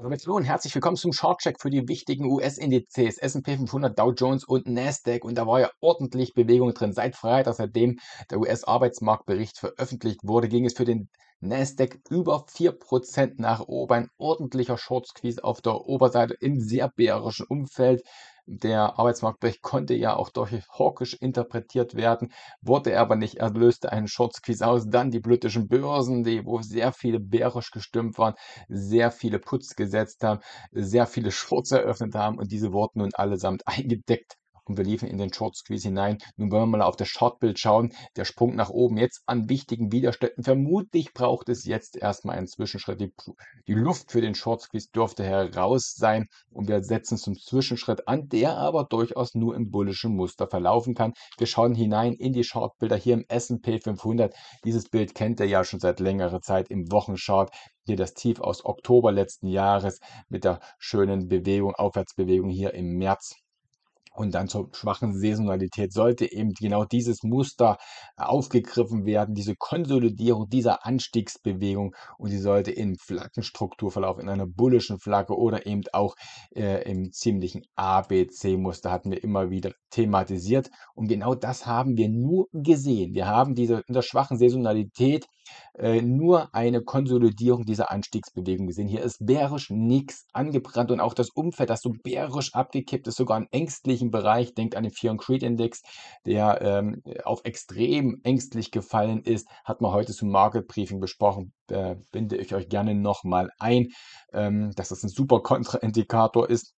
Somit also hallo und herzlich willkommen zum Shortcheck für die wichtigen US-Indizes S&P 500, Dow Jones und Nasdaq. Und da war ja ordentlich Bewegung drin. Seit Freitag, seitdem der US-Arbeitsmarktbericht veröffentlicht wurde, ging es für den Nasdaq über 4% nach oben. Ein ordentlicher Short Squeeze auf der Oberseite im sehr bärischen Umfeld. Der Arbeitsmarktbericht konnte ja auch durch hawkisch interpretiert werden, wurde aber nicht, er löste einen Short Squeeze aus. Dann die britischen Börsen, die, wo sehr viele bärisch gestimmt waren, sehr viele Putz gesetzt haben, sehr viele Shorts eröffnet haben und diese wurden nun allesamt eingedeckt und wir liefen in den Short Squeeze hinein. Nun wollen wir mal auf das Shortbild schauen. Der Sprung nach oben jetzt an wichtigen Widerständen. Vermutlich braucht es jetzt erstmal einen Zwischenschritt. Die, die Luft für den Short Squeeze dürfte heraus sein und wir setzen zum Zwischenschritt an, der aber durchaus nur im bullischen Muster verlaufen kann. Wir schauen hinein in die Shortbilder hier im S&P 500. Dieses Bild kennt ihr ja schon seit längerer Zeit im Wochenchart. Hier das Tief aus Oktober letzten Jahres mit der schönen Bewegung, Aufwärtsbewegung hier im März und dann zur schwachen Saisonalität sollte eben genau dieses Muster aufgegriffen werden, diese Konsolidierung dieser Anstiegsbewegung und die sollte in Flaggenstrukturverlauf in einer bullischen Flagge oder eben auch äh, im ziemlichen ABC-Muster hatten wir immer wieder thematisiert und genau das haben wir nur gesehen. Wir haben diese in der schwachen Saisonalität äh, nur eine Konsolidierung dieser Anstiegsbewegung gesehen. Hier ist bärisch nichts angebrannt und auch das Umfeld, das so bärisch abgekippt ist, sogar an ängstlichen ähnlichen Bereich. Denkt an den Fear and Creed Index, der ähm, auf extrem ängstlich gefallen ist, hat man heute zum Market Briefing besprochen. Äh, binde ich euch gerne nochmal ein, ähm, dass das ein super Kontraindikator ist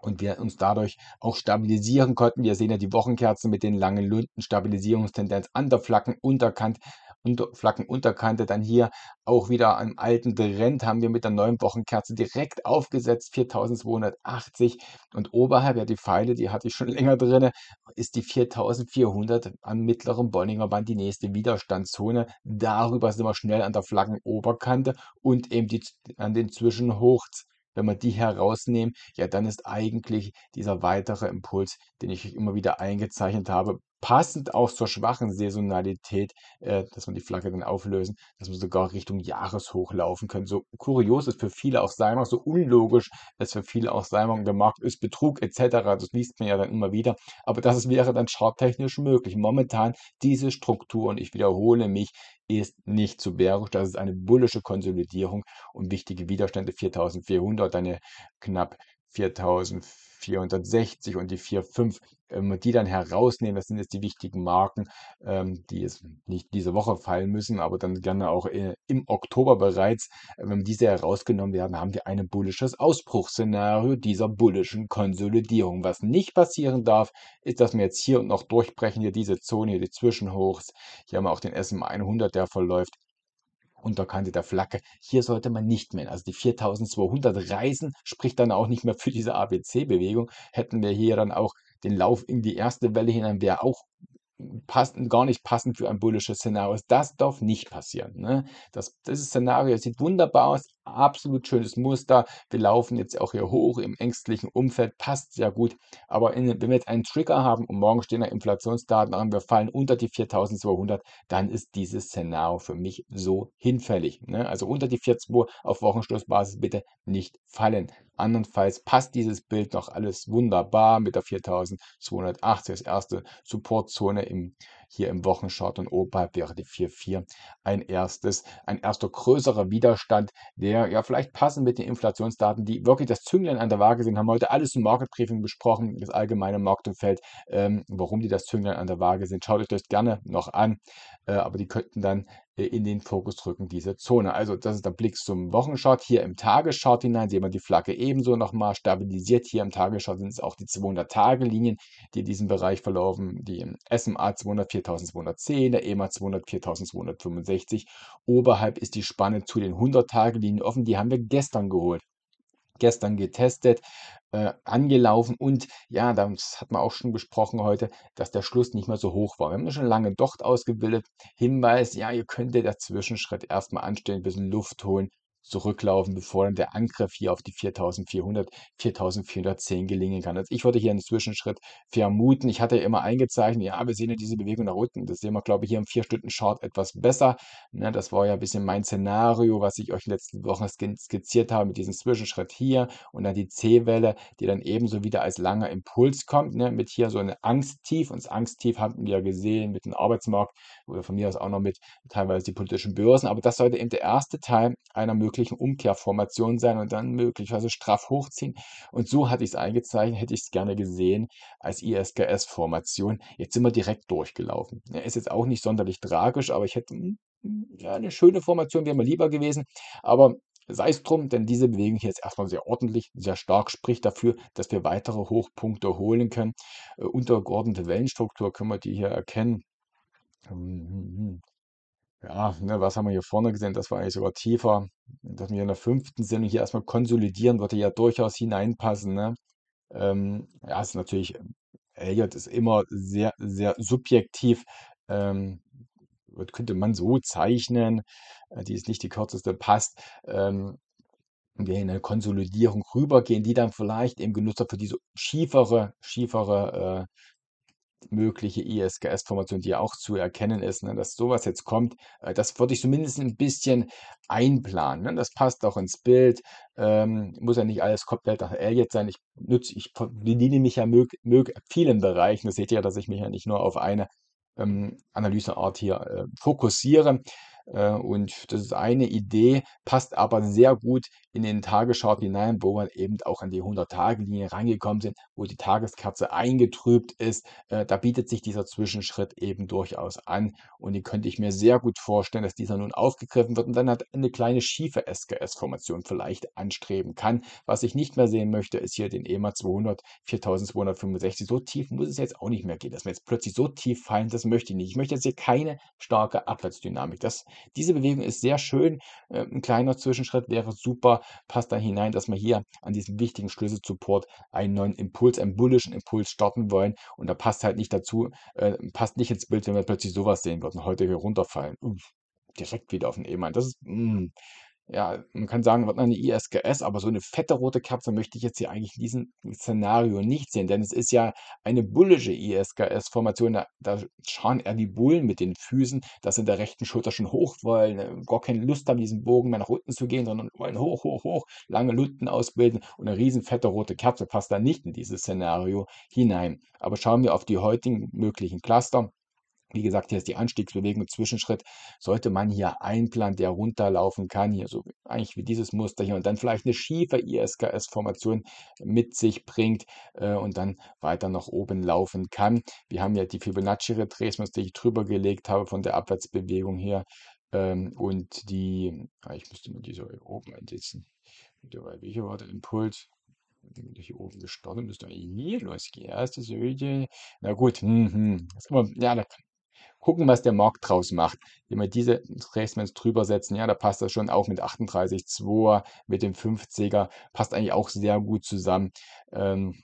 und wir uns dadurch auch stabilisieren konnten. Wir sehen ja die Wochenkerzen mit den langen Lunden, Stabilisierungstendenz an der Flaggen, Unterkant unter, Flaggenunterkante. Dann hier auch wieder am alten Trend haben wir mit der neuen Wochenkerze direkt aufgesetzt, 4280. Und oberhalb, ja, die Pfeile, die hatte ich schon länger drin, ist die 4400 am mittleren Bollinger Band die nächste Widerstandszone. Darüber sind wir schnell an der Flaggenoberkante und eben die, an den Zwischenhochs. Wenn wir die herausnehmen, ja, dann ist eigentlich dieser weitere Impuls, den ich immer wieder eingezeichnet habe, passend auch zur schwachen Saisonalität, äh, dass man die Flagge dann auflösen, dass man sogar Richtung Jahreshoch laufen kann. So kurios es für viele auch sein mag, so unlogisch es für viele auch sein mag, der Markt ist Betrug etc. Das liest man ja dann immer wieder. Aber das wäre dann charttechnisch möglich. Momentan diese Struktur, und ich wiederhole mich, ist nicht zu bärisch. Das ist eine bullische Konsolidierung und wichtige Widerstände 4400, eine knapp 4460 und die 45, ähm, die dann herausnehmen. Das sind jetzt die wichtigen Marken, ähm, die jetzt nicht diese Woche fallen müssen, aber dann gerne auch äh, im Oktober bereits. Äh, wenn diese herausgenommen werden, haben wir ein bullisches Ausbruchsszenario dieser bullischen Konsolidierung. Was nicht passieren darf, ist, dass wir jetzt hier und noch durchbrechen, hier diese Zone, hier die Zwischenhochs. Hier haben wir auch den SM100, der verläuft Unterkante der Flagge. Hier sollte man nicht mehr. Also die 4200 Reisen spricht dann auch nicht mehr für diese ABC-Bewegung. Hätten wir hier dann auch den Lauf in die erste Welle hinein, wäre auch passt, gar nicht passend für ein bullisches Szenario ist. Das darf nicht passieren. Ne? Das, dieses Szenario sieht wunderbar aus, absolut schönes Muster. Wir laufen jetzt auch hier hoch im ängstlichen Umfeld, passt sehr gut. Aber in, wenn wir jetzt einen Trigger haben und morgen stehen da Inflationsdaten an, wir fallen unter die 4200, dann ist dieses Szenario für mich so hinfällig. Ne? Also unter die 4200 auf Wochenschlussbasis bitte nicht fallen. Andernfalls passt dieses Bild noch alles wunderbar mit der 4280 das erste Supportzone im, hier im Wochenchart und oberhalb wäre die 44 ein erstes, ein erster größerer Widerstand, der ja vielleicht passend mit den Inflationsdaten, die wirklich das Zünglein an der Waage sind, haben wir heute alles im Market Briefing besprochen, das allgemeine Marktumfeld, ähm, warum die das Zünglein an der Waage sind. Schaut euch das gerne noch an, äh, aber die könnten dann äh, in den Fokus drücken, diese Zone. Also das ist der Blick zum Wochenchart. Hier im Tageschart hinein sehen wir die Flagge ebenso nochmal stabilisiert. Hier im Tageschart sind es auch die 200-Tage-Linien, die in diesem Bereich verlaufen. Die SMA 200, 4210, der EMA 200, 4265. Oberhalb ist die Spanne zu den 100-Tage-Linien offen. Die haben wir gestern geholt gestern getestet, äh, angelaufen und ja, das hat man auch schon besprochen heute, dass der Schluss nicht mehr so hoch war. Wir haben schon lange Docht ausgebildet. Hinweis, ja, ihr könnt den Zwischenschritt erstmal anstellen, ein bisschen Luft holen, zurücklaufen, bevor dann der Angriff hier auf die 4400, 4410 gelingen kann. Also ich würde hier einen Zwischenschritt vermuten. Ich hatte ja immer eingezeichnet, ja, wir sehen ja diese Bewegung nach unten. Das sehen wir, glaube ich, hier im 4-Stunden-Chart etwas besser. Ja, ne, das war ja ein bisschen mein Szenario, was ich euch in den letzten Wochen skizziert habe mit diesem Zwischenschritt hier und dann die C-Welle, die dann ebenso wieder als langer Impuls kommt, ne, mit hier so einem Angsttief. Und das Angsttief hatten wir ja gesehen mit dem Arbeitsmarkt oder von mir aus auch noch mit teilweise die politischen Börsen. Aber das sollte eben der erste Teil einer möglichen möglichen Umkehrformationen sein und dann möglicherweise straff hochziehen. Und so hatte ich es eingezeichnet, hätte ich es gerne gesehen als ISKS-Formation. Jetzt sind wir direkt durchgelaufen. Ist jetzt auch nicht sonderlich tragisch, aber ich hätte hm, ja, eine schöne Formation, wäre mir lieber gewesen. Aber sei es drum, denn diese Bewegung hier ist erstmal sehr ordentlich, sehr stark, spricht dafür, dass wir weitere Hochpunkte holen können. Äh, untergeordnete Wellenstruktur können wir die hier erkennen. Hm, hm, ja, ne, was haben wir hier vorne gesehen? Das war eigentlich sogar tiefer. Dass wir in der fünften Sendung hier erstmal konsolidieren, würde ja durchaus hineinpassen. Ne? Ähm, ja, ist natürlich, äh, Elliot ist immer sehr, sehr subjektiv. Ähm, könnte man so zeichnen, äh, die ist nicht die kürzeste, passt. Ähm, wir in eine Konsolidierung rübergehen, die dann vielleicht eben genutzt hat für diese schiefere, schiefere äh, mögliche ISGS-Formation, e die ja auch zu erkennen ist, ne, dass sowas jetzt kommt, äh, das würde ich zumindest ein bisschen einplanen. Ne? Das passt auch ins Bild. Ähm, muss ja nicht alles komplett nach Elliot sein. Ich nutze, ich bediene mich ja mög, mög vielen Bereichen. Das seht ihr ja, dass ich mich ja nicht nur auf eine ähm, Analyseart hier äh, fokussiere. Äh, und das ist eine Idee, passt aber sehr gut in den Tageschart hinein, wo wir eben auch an die 100-Tage-Linie rangekommen sind, wo die Tageskerze eingetrübt ist. Äh, da bietet sich dieser Zwischenschritt eben durchaus an. Und die könnte ich mir sehr gut vorstellen, dass dieser nun aufgegriffen wird und dann hat eine kleine schiefe SKS-Formation vielleicht anstreben kann. Was ich nicht mehr sehen möchte, ist hier den EMA 200, 4265. So tief muss es jetzt auch nicht mehr gehen, dass wir jetzt plötzlich so tief fallen. Das möchte ich nicht. Ich möchte jetzt hier keine starke Abwärtsdynamik. Das diese Bewegung ist sehr schön. Ähm, ein kleiner Zwischenschritt wäre super. Passt dann hinein, dass wir hier an diesem wichtigen Schlüssel-Support einen neuen Impuls, einen bullischen Impuls starten wollen. Und da passt halt nicht dazu, äh, passt nicht ins Bild, wenn wir plötzlich sowas sehen würden. Heute hier runterfallen. Uff, direkt wieder auf den E-Mann. Das ist, mh, mm ja, man kann sagen, was eine ISGS, aber so eine fette rote Kerze möchte ich jetzt hier eigentlich in diesem Szenario nicht sehen, denn es ist ja eine bullische ISGS-Formation. Da, da schauen eher die Bullen mit den Füßen, dass sie in der rechten Schulter schon hoch wollen, äh, gar keine Lust haben, diesen Bogen mehr nach unten zu gehen, sondern wollen hoch, hoch, hoch, lange Lunden ausbilden und eine riesen fette rote Kerze passt da nicht in dieses Szenario hinein. Aber schauen wir auf die heutigen möglichen Cluster wie gesagt, hier ist die Anstiegsbewegung, Zwischenschritt. Sollte man hier einplanen, der runterlaufen kann, hier so eigentlich wie dieses Muster hier und dann vielleicht eine schiefe ISKS-Formation mit sich bringt äh, und dann weiter nach oben laufen kann. Wir haben ja die Fibonacci-Retracements, die ich drüber gelegt habe von der Abwärtsbewegung her ähm, und die, ah, ich müsste mal diese hier oben einsetzen. Welcher war der Impuls? hier oben gestorben, müsste hier losgehen. Erste Söde. Na gut, hm, hm. ja, da gucken, was der Markt draus macht. Wenn wir diese Rechts drüber setzen, ja, da passt das schon auch mit 38,2er, mit dem 50er, passt eigentlich auch sehr gut zusammen. Ähm,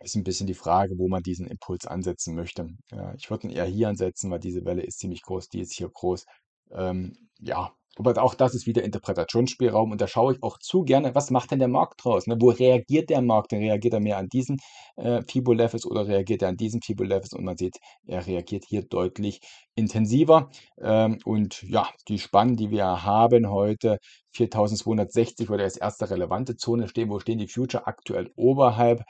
ist ein bisschen die Frage, wo man diesen Impuls ansetzen möchte. Äh, ich würde ihn eher hier ansetzen, weil diese Welle ist ziemlich groß, die ist hier groß. Ähm, ja, aber auch das ist wieder Interpretationsspielraum und da schaue ich auch zu gerne, was macht denn der Markt draus? Ne? Wo reagiert der Markt? Denn reagiert er mehr an diesen äh, Fibo-Levels oder reagiert er an diesen Fibo-Levels? Und man sieht, er reagiert hier deutlich intensiver. Ähm, und ja, die Spannen, die wir haben heute, 4260 würde als erste relevante Zone stehen. Wo stehen die Future aktuell oberhalb?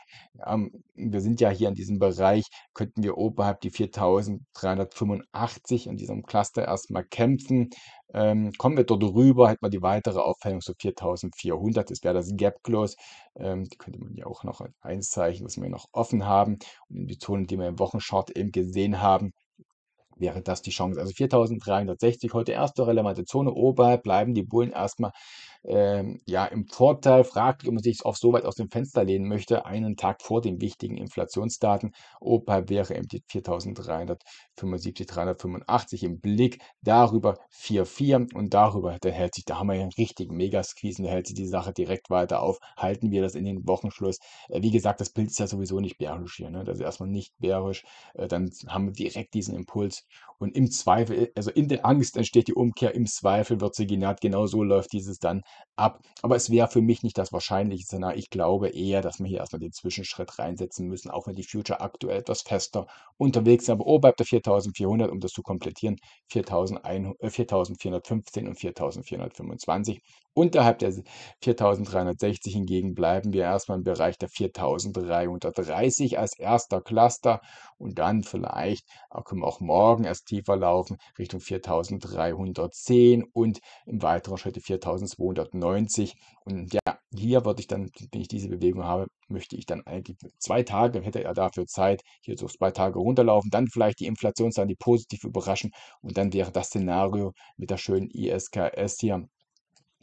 Ähm, wir sind ja hier in diesem Bereich, könnten wir oberhalb die 4385 in diesem Cluster erstmal kämpfen. Ähm, kommen wir dort rüber, hätten wir die weitere Aufteilung so 4400, das wäre das Gap Close. Ähm, die könnte man ja auch noch einzeichnen, was wir noch offen haben. Und in die Zonen, die wir im Wochenchart eben gesehen haben, wäre das die Chance. Also 4360 heute erste relevante Zone. Oberhalb bleiben die Bullen erstmal ähm, ja, im Vorteil, fragt, ob man sich auch so weit aus dem Fenster lehnen möchte, einen Tag vor den wichtigen Inflationsdaten. OPA wäre MT 4375, 385 im Blick, darüber 4,4 und darüber, da hält sich, da haben wir ja einen richtigen Megasqueeze, da hält sich die Sache direkt weiter auf. Halten wir das in den Wochenschluss. Äh, wie gesagt, das Bild ist ja sowieso nicht bärisch hier, ne? das ist erstmal nicht bärisch, äh, dann haben wir direkt diesen Impuls und im Zweifel, also in der Angst entsteht die Umkehr, im Zweifel wird sie genährt, genau so läuft dieses dann ab. Aber es wäre für mich nicht das wahrscheinliche Szenario. Ich glaube eher, dass wir hier erstmal den Zwischenschritt reinsetzen müssen, auch wenn die Future aktuell etwas fester unterwegs sind. Aber oberhalb der 4400, um das zu komplettieren, 4415 äh, und 4425. Unterhalb der 4360 hingegen bleiben wir erstmal im Bereich der 4330 als erster Cluster und dann vielleicht können wir auch morgen erst tiefer laufen Richtung 4310 und im weiteren Schritt 4200 190. Und ja, hier würde ich dann, wenn ich diese Bewegung habe, möchte ich dann eigentlich zwei Tage, hätte er dafür Zeit, hier so zwei Tage runterlaufen, dann vielleicht die Inflationszahlen, die positiv überraschen und dann wäre das Szenario mit der schönen ISKS hier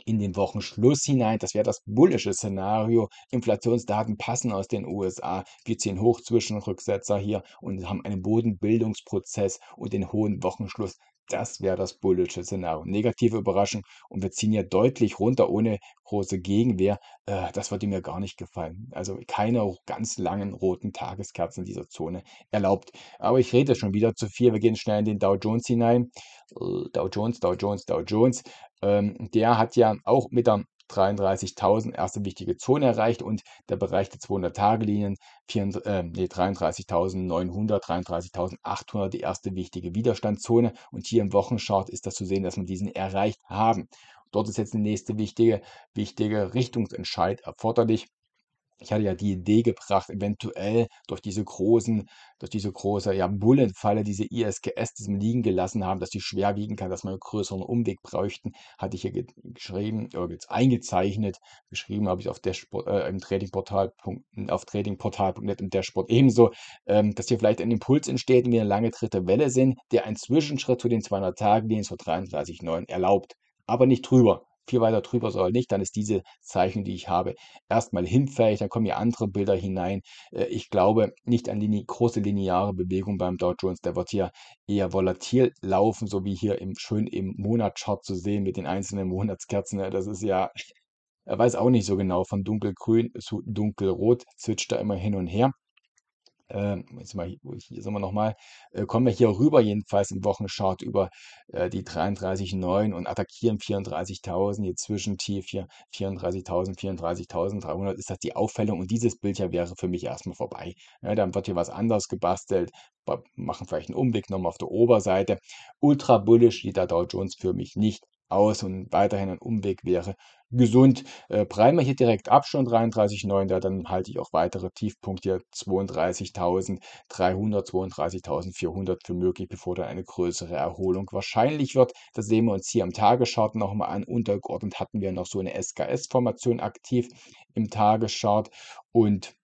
in den Wochenschluss hinein. Das wäre das bullische Szenario. Inflationsdaten passen aus den USA. Wir ziehen hoch Zwischenrücksetzer hier und haben einen Bodenbildungsprozess und den hohen Wochenschluss das wäre das bullische Szenario. Negative Überraschung und wir ziehen ja deutlich runter ohne große Gegenwehr. Äh, das würde mir gar nicht gefallen. Also keine ganz langen roten Tageskerzen in dieser Zone erlaubt. Aber ich rede schon wieder zu viel. Wir gehen schnell in den Dow Jones hinein. Äh, Dow Jones, Dow Jones, Dow Jones. Ähm, der hat ja auch mit der 33.000 erste wichtige Zone erreicht und der Bereich der 200-Tage-Linien äh, nee, 33.900, 33.800 die erste wichtige Widerstandszone und hier im Wochenchart ist das zu sehen, dass wir diesen erreicht haben. Dort ist jetzt die nächste wichtige, wichtige Richtungsentscheid erforderlich ich hatte ja die Idee gebracht, eventuell durch diese großen, durch diese große ja, Bullenfalle, diese ISGS, die sie liegen gelassen haben, dass die schwer wiegen kann, dass man einen größeren Umweg bräuchten, hatte ich hier geschrieben, äh, jetzt eingezeichnet, geschrieben habe ich auf Dashboard, äh, im Tradingportal, auf tradingportal.net im Dashboard ebenso, ähm, dass hier vielleicht ein Impuls entsteht und wir eine lange dritte Welle sind, der einen Zwischenschritt zu den 200 Tagen, den es vor 33,9 erlaubt, aber nicht drüber viel weiter drüber soll nicht, dann ist diese Zeichnung, die ich habe, erstmal hinfällig, dann kommen hier andere Bilder hinein. Äh, ich glaube nicht an die große lineare Bewegung beim Dow Jones, der wird hier eher volatil laufen, so wie hier im, schön im Monatschart zu sehen mit den einzelnen Monatskerzen. Ne, das ist ja er weiß auch nicht so genau, von dunkelgrün zu dunkelrot, zwitscht er immer hin und her ähm, jetzt mal, hier, hier sind wir nochmal, äh, kommen wir hier rüber jedenfalls im Wochenchart über äh, die 33,9 und attackieren 34.000, hier zwischen Zwischentief hier 34.000, 34.300 ist das die Auffällung und dieses Bild hier wäre für mich erstmal vorbei. Ja, dann wird hier was anderes gebastelt, machen vielleicht einen Umweg nochmal auf der Oberseite. Ultra bullish sieht da Dow Jones für mich nicht aus und weiterhin ein Umweg wäre gesund. Äh, Primer hier direkt ab, schon 33,9, da dann halte ich auch weitere Tiefpunkte hier 32.300, 32.400 für möglich, bevor dann eine größere Erholung wahrscheinlich wird. Das sehen wir uns hier am Tagesschart nochmal an. Untergeordnet hatten wir noch so eine SKS-Formation aktiv im Tagesschart und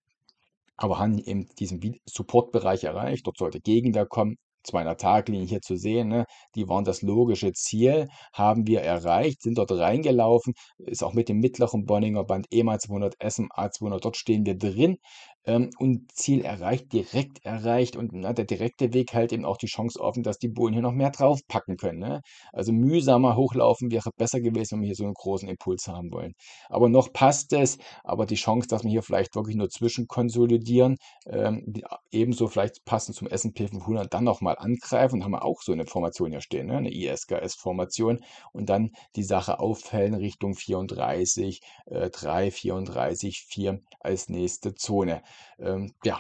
aber haben eben diesen Supportbereich erreicht. Dort sollte Gegenwehr kommen. 200 Taglinie hier zu sehen, ne, die waren das logische Ziel, haben wir erreicht, sind dort reingelaufen, ist auch mit dem mittleren Bonninger Band EMA 200 SMA 200, dort stehen wir drin, ähm, und Ziel erreicht, direkt erreicht und na, der direkte Weg hält eben auch die Chance offen, dass die Bullen hier noch mehr draufpacken können. Ne? Also mühsamer hochlaufen wäre besser gewesen, wenn wir hier so einen großen Impuls haben wollen. Aber noch passt es, aber die Chance, dass wir hier vielleicht wirklich nur zwischenkonsolidieren, ähm, äh, ebenso vielleicht passend zum S&P 500 dann nochmal angreifen, haben wir auch so eine Formation hier stehen, ne? eine ISKS-Formation und dann die Sache auffällen Richtung 34, äh, 3, 34, 4 als nächste Zone ähm, ja,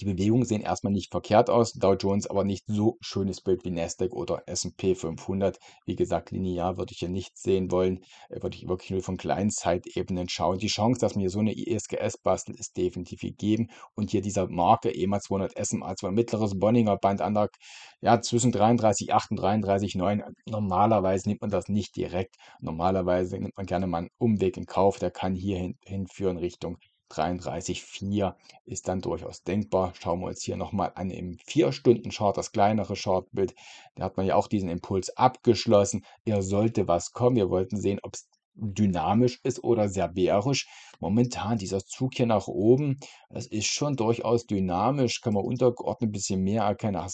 die Bewegungen sehen erstmal nicht verkehrt aus, Dow Jones aber nicht so schönes Bild wie Nasdaq oder S&P 500. Wie gesagt, linear würde ich hier nicht sehen wollen, äh, würde ich wirklich nur von kleinen Zeitebenen schauen. Die Chance, dass mir so eine ISGS bastelt, ist definitiv gegeben und hier dieser Marke EMA 200 SMA 2 mittleres Bonninger Band an der, ja, zwischen 33,8 und 33,9. Normalerweise nimmt man das nicht direkt. Normalerweise nimmt man gerne mal einen Umweg in Kauf, der kann hier hin, hinführen Richtung 33,4 ist dann durchaus denkbar. Schauen wir uns hier nochmal an im 4-Stunden-Chart, das kleinere Chartbild. Da hat man ja auch diesen Impuls abgeschlossen. Er sollte was kommen. Wir wollten sehen, ob es dynamisch ist oder sehr bärisch. Momentan dieser Zug hier nach oben, das ist schon durchaus dynamisch. Kann man untergeordnet ein bisschen mehr erkennen. Ach,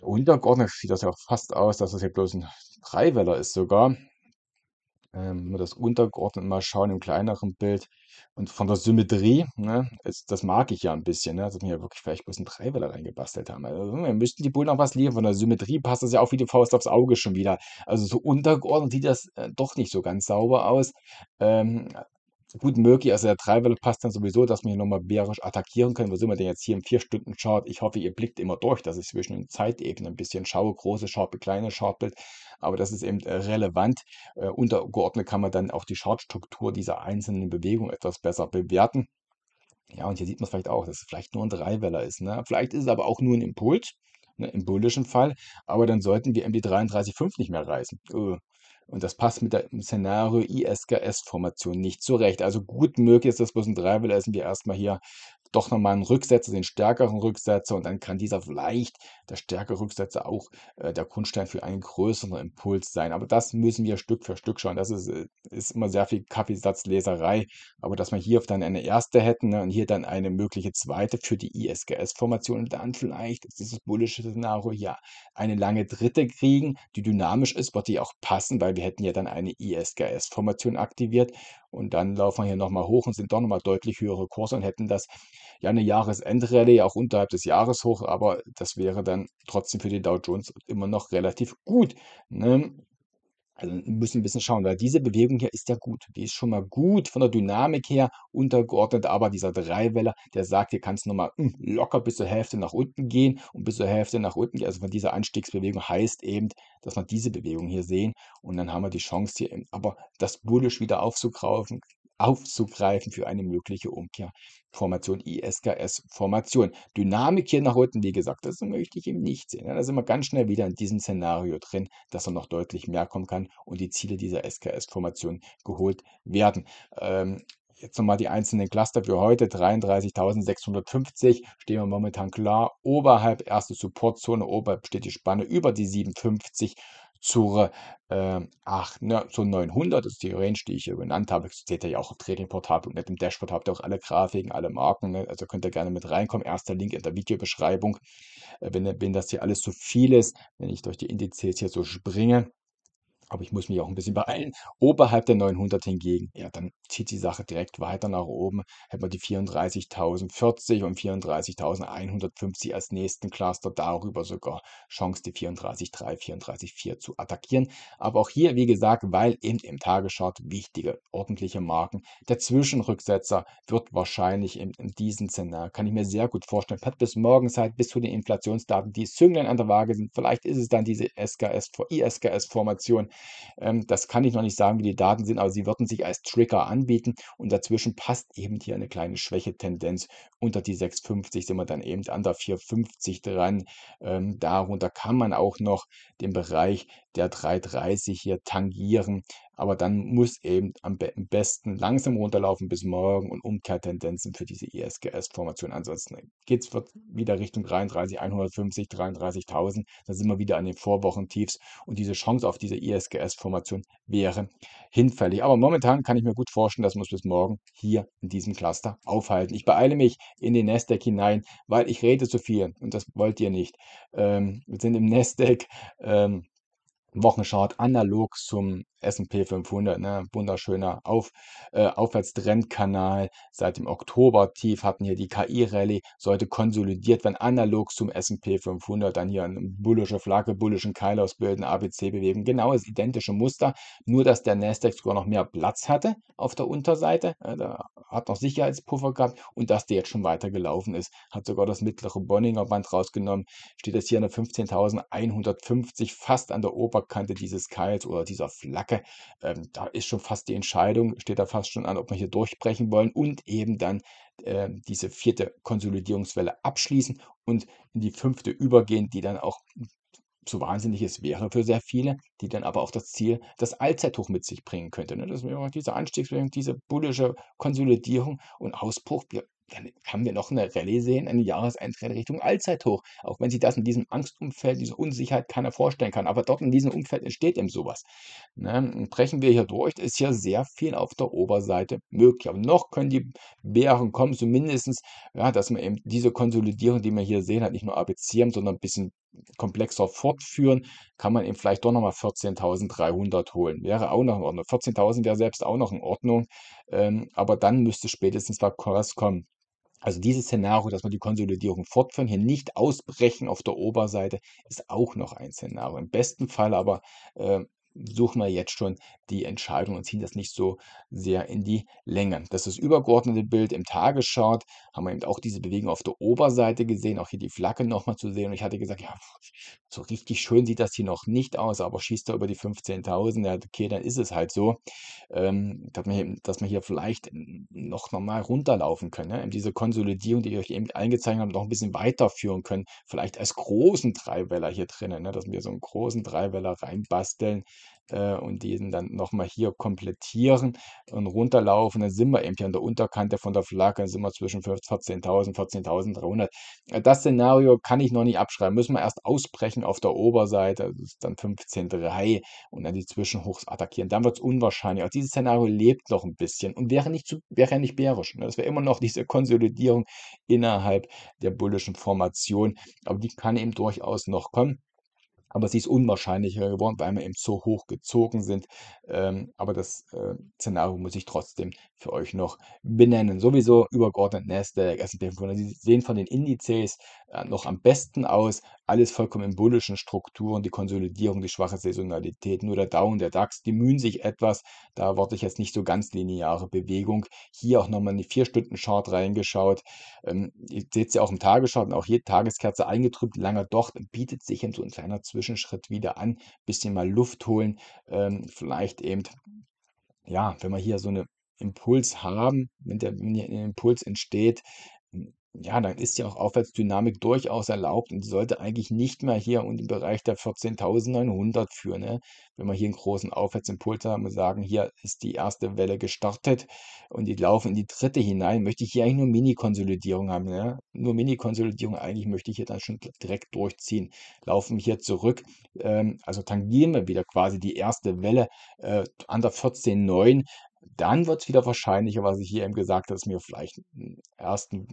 untergeordnet sieht das ja fast aus, dass das hier bloß ein Dreiweller ist sogar. Ähm, nur das untergeordnet mal schauen im kleineren Bild. Und von der Symmetrie, ne, das, das mag ich ja ein bisschen, ne, dass wir ja wirklich vielleicht ein einen Dreiwähler reingebastelt haben. Also, wir müssten die Bullen auch was liefern. Von der Symmetrie passt das ja auch wie die Faust aufs Auge schon wieder. Also so untergeordnet sieht das äh, doch nicht so ganz sauber aus. Ähm, gut möglich. Also der Dreiwelle passt dann sowieso, dass wir hier nochmal bärisch attackieren können. Wo sind wir denn jetzt hier im 4 Stunden Chart? Ich hoffe, ihr blickt immer durch, dass ich zwischen den Zeitebenen ein bisschen schaue. Große Chartbild, kleine Chartbild. Aber das ist eben äh, relevant. Äh, untergeordnet kann man dann auch die Chartstruktur dieser einzelnen Bewegung etwas besser bewerten. Ja, und hier sieht man vielleicht auch, dass es vielleicht nur ein Dreiweller ist. Ne? Vielleicht ist es aber auch nur ein Impuls, ne, im bullischen Fall. Aber dann sollten wir MD33,5 nicht mehr reißen. Öh. Und das passt mit dem Szenario ISKS-Formation nicht zurecht. Also gut möglich ist, dass wir uns ein Drei essen wir erstmal hier doch nochmal einen Rücksetzer, den stärkeren Rücksetzer und dann kann dieser vielleicht, der stärkere Rücksetzer, auch äh, der Grundstein für einen größeren Impuls sein. Aber das müssen wir Stück für Stück schauen. Das ist, äh, ist immer sehr viel Kaffeesatzleserei. Aber dass wir hier auf dann eine erste hätten ne, und hier dann eine mögliche zweite für die ISGS-Formation und dann vielleicht, dieses bullische Szenario, ja, eine lange dritte kriegen, die dynamisch ist, wird die auch passen, weil wir hätten ja dann eine ISGS-Formation aktiviert und dann laufen wir hier nochmal hoch und sind doch nochmal deutlich höhere Kurse und hätten das ja eine Jahresendrallye auch unterhalb des Jahres hoch, aber das wäre dann trotzdem für den Dow Jones immer noch relativ gut. Ne? Also müssen wir ein bisschen schauen, weil diese Bewegung hier ist ja gut. Die ist schon mal gut von der Dynamik her untergeordnet, aber dieser Dreiwelle, der sagt, hier kannst du nochmal hm, locker bis zur Hälfte nach unten gehen und bis zur Hälfte nach unten gehen. Also von dieser Anstiegsbewegung heißt eben, dass wir diese Bewegung hier sehen und dann haben wir die Chance hier eben, aber das bullisch wieder aufzukaufen, aufzugreifen für eine mögliche Umkehrformation, ISKS-Formation. Dynamik hier nach unten, wie gesagt, das möchte ich eben nicht sehen. Ne? Da sind wir ganz schnell wieder in diesem Szenario drin, dass er noch deutlich mehr kommen kann und die Ziele dieser SKS-Formation geholt werden. Ähm, jetzt nochmal die einzelnen Cluster für heute. 33.650 stehen wir momentan klar. Oberhalb erste Supportzone, oberhalb steht die Spanne über die 57 zur äh, ach, ne, so 900, das ist die Range, die ich hier genannt habe. Das seht ihr ja auch im trading und nicht im Dashboard habt ihr auch alle Grafiken, alle Marken. Ne? Also könnt ihr gerne mit reinkommen. Erster Link in der Videobeschreibung. Äh, wenn, wenn das hier alles zu so viel ist, wenn ich durch die Indizes hier so springe, aber ich muss mich auch ein bisschen beeilen. Oberhalb der 900 hingegen, ja, dann zieht die Sache direkt weiter nach oben. Hätten wir die 34.040 und 34.150 als nächsten Cluster, darüber sogar Chance, die 34.3, 34.4 zu attackieren. Aber auch hier, wie gesagt, weil eben im Tagesschart wichtige, ordentliche Marken. Der Zwischenrücksetzer wird wahrscheinlich in, in diesem Szenario, kann ich mir sehr gut vorstellen, hat bis morgen Zeit, bis zu den Inflationsdaten, die Zünglein an der Waage sind. Vielleicht ist es dann diese SKS, ISKS-Formation ähm, das kann ich noch nicht sagen, wie die Daten sind, aber sie würden sich als Trigger anbieten und dazwischen passt eben hier eine kleine Schwächetendenz. Unter die 6,50 sind wir dann eben an der 4,50 dran. Ähm, darunter kann man auch noch den Bereich der 3,30 hier tangieren. Aber dann muss eben am besten langsam runterlaufen bis morgen und Umkehrtendenzen für diese ISGS-Formation. Ansonsten geht es wieder Richtung 33, 150, 33.000. Dann sind wir wieder an den Vorwochentiefs. Und diese Chance auf diese ISGS-Formation wäre hinfällig. Aber momentan kann ich mir gut vorstellen, dass wir uns bis morgen hier in diesem Cluster aufhalten. Ich beeile mich in den Nasdaq hinein, weil ich rede zu viel und das wollt ihr nicht. Ähm, wir sind im Nasdaq. Ähm, Wochenchart analog zum S&P 500, ne? wunderschöner Auf, äh, Aufwärtstrendkanal. Seit dem Oktober-Tief hatten hier die KI-Rallye, sollte konsolidiert werden, analog zum S&P 500, dann hier eine bullische Flagge, bullischen Keil ausbilden, ABC bewegen. Genau das identische Muster, nur dass der Nasdaq sogar noch mehr Platz hatte auf der Unterseite, äh, da hat noch Sicherheitspuffer gehabt und dass der jetzt schon weiter gelaufen ist, hat sogar das mittlere Bonninger Band rausgenommen, steht jetzt hier eine 15.150, fast an der Ober Kante dieses Keils oder dieser Flagge. Ähm, da ist schon fast die Entscheidung, steht da fast schon an, ob wir hier durchbrechen wollen und eben dann äh, diese vierte Konsolidierungswelle abschließen und in die fünfte übergehen, die dann auch so wahnsinnig es wäre für sehr viele, die dann aber auch das Ziel, das Allzeithoch mit sich bringen könnte. Ne? Das wäre diese Anstiegsbewegung, diese bullische Konsolidierung und Ausbruch. Wir dann haben wir noch eine Rallye sehen, eine Jahresendrelle Richtung Allzeithoch. Auch wenn sich das in diesem Angstumfeld, diese Unsicherheit keiner vorstellen kann. Aber dort in diesem Umfeld entsteht eben sowas. Ne? Brechen wir hier durch, ist hier sehr viel auf der Oberseite möglich. Aber noch können die Bären kommen, zumindestens, ja, dass man eben diese Konsolidierung, die wir hier sehen, halt nicht nur ABC, sondern ein bisschen komplexer fortführen, kann man eben vielleicht doch nochmal 14.300 holen. Wäre auch noch in Ordnung. 14.000 wäre selbst auch noch in Ordnung. Ähm, aber dann müsste spätestens was kommen. Also dieses Szenario, dass wir die Konsolidierung fortführen, hier nicht ausbrechen auf der Oberseite, ist auch noch ein Szenario. Im besten Fall aber äh, suchen wir jetzt schon die Entscheidung und ziehen das nicht so sehr in die Länge. Das ist das übergeordnete Bild im Tagesschart. Haben wir eben auch diese Bewegung auf der Oberseite gesehen, auch hier die Flagge nochmal zu sehen. Und ich hatte gesagt, ja, so richtig schön sieht das hier noch nicht aus, aber schießt er über die 15.000, ja, okay, dann ist es halt so, ähm, dass, wir hier, vielleicht noch normal runterlaufen können. Ne? Diese Konsolidierung, die ich euch eben eingezeichnet habe, noch ein bisschen weiterführen können. Vielleicht als großen Dreiweller hier drinnen, ne? dass wir so einen großen Dreiwäller reinbasteln äh, und diesen dann nochmal hier komplettieren und runterlaufen, dann sind wir eben hier an der Unterkante von der Flagge, dann sind wir zwischen 14.000, 14.300. Äh, das Szenario kann ich noch nicht abschreiben, müssen wir erst ausbrechen auf der Oberseite, das ist dann 15.3 und dann die Zwischenhochs attackieren, dann wird es unwahrscheinlich. Auch also dieses Szenario lebt noch ein bisschen und wäre nicht, zu, wäre nicht bärisch. Ne? Das wäre immer noch diese Konsolidierung innerhalb der bullischen Formation, aber die kann eben durchaus noch kommen. Aber es ist unwahrscheinlicher geworden, weil wir eben so hoch gezogen sind. Ähm, aber das äh, Szenario muss ich trotzdem für euch noch benennen. Sowieso übergeordnet Nasdaq, S&P 500. Sie sehen von den Indizes äh, noch am besten aus. Alles vollkommen in bullischen Strukturen, die Konsolidierung, die schwache Saisonalität, nur der Down, der DAX, die mühen sich etwas. Da erwarte ich jetzt nicht so ganz lineare Bewegung. Hier auch nochmal in die vier stunden chart reingeschaut. Ähm, ihr seht es ja auch im Tagesschart und auch hier Tageskerze eingetrübt, langer Docht, bietet sich eben so ein kleiner Zwischenschritt wieder an. Bisschen mal Luft holen, ähm, vielleicht eben. Ja, wenn wir hier so einen Impuls haben, wenn der wenn ein Impuls entsteht, ja, dann ist ja auch Aufwärtsdynamik durchaus erlaubt und sollte eigentlich nicht mehr hier und im Bereich der 14.900 führen, ne? Wenn wir hier einen großen Aufwärtsimpuls haben und sagen: „Hier ist die erste Welle gestartet und die laufen in die dritte hinein“, möchte ich hier eigentlich nur Mini-Konsolidierung haben, ja? Ne? Nur Mini-Konsolidierung eigentlich möchte ich hier dann schon direkt durchziehen. Laufen wir hier zurück, ähm, also tangieren wir wieder quasi die erste Welle, äh, an der 14.9, dann wird es wieder wahrscheinlicher, was ich hier eben gesagt habe, dass wir vielleicht einen ersten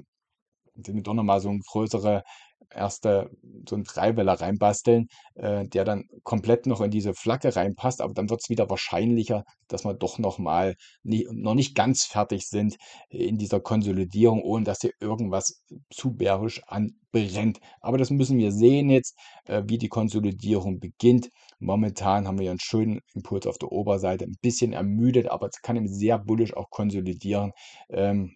indem wir doch nochmal so ein größere erste, so ein Dreiweller reinbasteln, äh, der dann komplett noch in diese Flagge reinpasst, aber dann wird es wieder wahrscheinlicher, dass wir doch nochmal nie, noch nicht ganz fertig sind in dieser Konsolidierung, ohne dass hier irgendwas zu bärisch anbrennt. Aber das müssen wir sehen jetzt, äh, wie die Konsolidierung beginnt. Momentan haben wir einen schönen Impuls auf der Oberseite, ein bisschen ermüdet, aber es kann eben sehr bullisch auch konsolidieren. Ähm,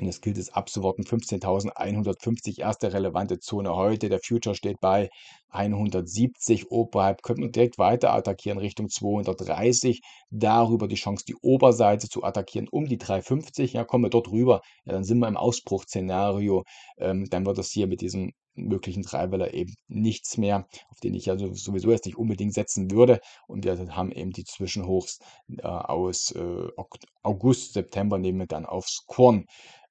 und es gilt es abzuwarten. 15.150 erste relevante Zone heute. Der Future steht bei 170 oberhalb. Könnten wir direkt weiter attackieren Richtung 230. Darüber die Chance, die Oberseite zu attackieren um die 350. Ja, kommen wir dort rüber. Ja, dann sind wir im Ausbruchsszenario. Ähm, dann wird das hier mit diesem möglichen Dreiweiler eben nichts mehr, auf den ich ja also sowieso jetzt nicht unbedingt setzen würde. Und wir haben eben die Zwischenhochs äh, aus äh, August, September nehmen wir dann aufs Korn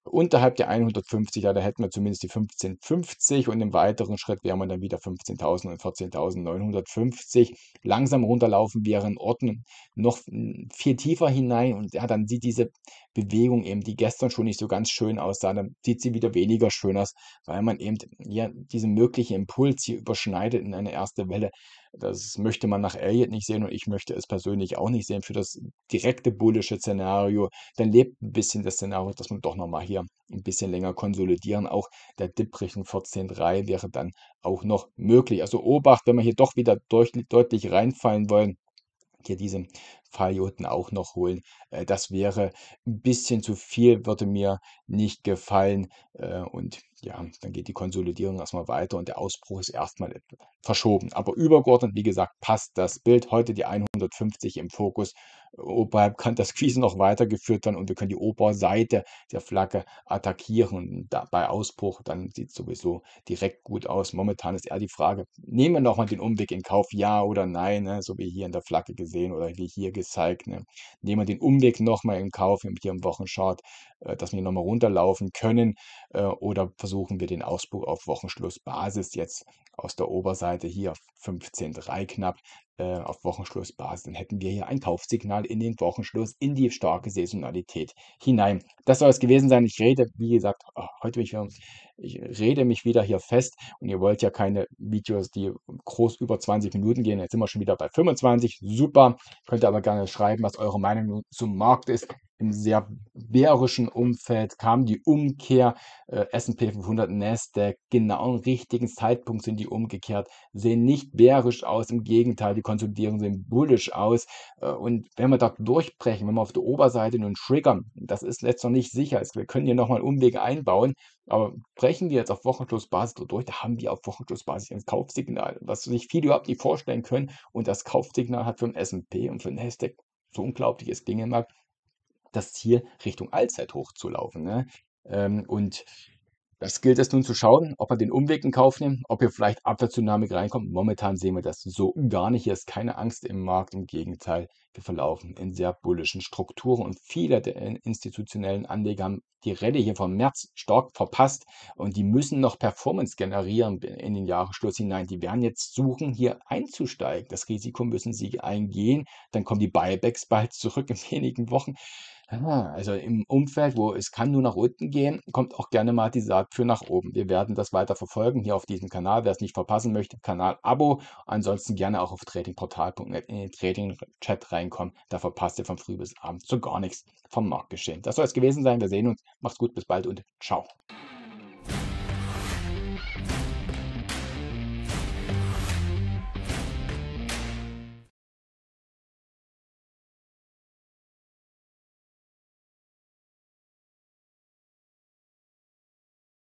unterhalb der 150, ja, da hätten wir zumindest die 1550 und im weiteren Schritt wären wir dann wieder 15.000 und 14.950. Langsam runterlaufen wären Orten noch viel tiefer hinein und ja, dann sieht diese Bewegung eben, die gestern schon nicht so ganz schön aussah, dann sieht sie wieder weniger schön aus, weil man eben ja, diesen möglichen Impuls hier überschneidet in eine erste Welle. Das möchte man nach Elliott nicht sehen und ich möchte es persönlich auch nicht sehen für das direkte bullische Szenario. Dann lebt ein bisschen das Szenario, dass man doch nochmal hier ein bisschen länger konsolidieren. Auch der Dipprichen 14.3 wäre dann auch noch möglich. Also Obacht, wenn wir hier doch wieder durch, deutlich reinfallen wollen, hier diese Falljoten auch noch holen. Äh, das wäre ein bisschen zu viel, würde mir nicht gefallen. Äh, und ja, dann geht die Konsolidierung erstmal weiter und der Ausbruch ist erstmal verschoben. Aber übergeordnet, wie gesagt, passt das Bild. Heute die 150 im Fokus. Oberhalb kann das Squeeze noch weitergeführt werden und wir können die Oberseite der Flagge attackieren. Da, bei Ausbruch, dann sieht es sowieso direkt gut aus. Momentan ist eher die Frage, nehmen wir nochmal den Umweg in Kauf, ja oder nein, ne? so wie hier in der Flagge gesehen oder wie hier gezeigt. Ne? Nehmen wir den Umweg nochmal in Kauf hier im Wochenchart, äh, dass wir nochmal runterlaufen können äh, oder versuchen wir den Ausbruch auf Wochenschlussbasis jetzt aus der Oberseite hier 15,3 knapp äh, auf Wochenschlussbasis, dann hätten wir hier ein Kaufsignal in den Wochenschluss, in die starke Saisonalität hinein. Das soll es gewesen sein. Ich rede, wie gesagt, ah, heute mich wieder, ich rede mich wieder hier fest und ihr wollt ja keine Videos, die groß über 20 Minuten gehen. Jetzt sind wir schon wieder bei 25. Super. Könnt ihr aber gerne schreiben, was eure Meinung zum Markt ist im sehr bärischen Umfeld kam die Umkehr. Äh, S&P 500, Nasdaq, genau am richtigen Zeitpunkt sind die umgekehrt, sehen nicht bärisch aus, im Gegenteil, die konsolidieren sehen bullisch aus. Äh, und wenn wir da durchbrechen, wenn wir auf der Oberseite nun triggern, das ist jetzt noch nicht sicher, wir können hier nochmal Umwege einbauen, aber brechen wir jetzt auf Wochenschlussbasis durch, da haben wir auf Wochenschlussbasis ein Kaufsignal, was sich viele überhaupt nicht vorstellen können. Und das Kaufsignal hat für den S&P und für den Nasdaq so unglaublich es klingen mag, das Ziel, Richtung Allzeithoch zu laufen. Ne? Ähm, und das gilt es nun zu schauen, ob wir den Umweg in Kauf nehmen, ob hier vielleicht Abwärtsdynamik reinkommt. Momentan sehen wir das so gar nicht. Hier ist keine Angst im Markt. Im Gegenteil, wir verlaufen in sehr bullischen Strukturen und viele der institutionellen Anleger haben die Rallye hier vom März stark verpasst und die müssen noch Performance generieren in den Jahresschluss hinein. Die werden jetzt suchen, hier einzusteigen. Das Risiko müssen sie eingehen. Dann kommen die Buybacks bald zurück in wenigen Wochen. Ja, also im Umfeld, wo es kann nur nach unten gehen, kommt auch gerne mal die Saat für nach oben. Wir werden das weiter verfolgen hier auf diesem Kanal. Wer es nicht verpassen möchte, Kanal-Abo. Ansonsten gerne auch auf tradingportal.net in den Trading-Chat reinkommen. Da verpasst ihr von früh bis abend so gar nichts vom Marktgeschehen. Das soll es gewesen sein. Wir sehen uns. Macht's gut, bis bald und ciao.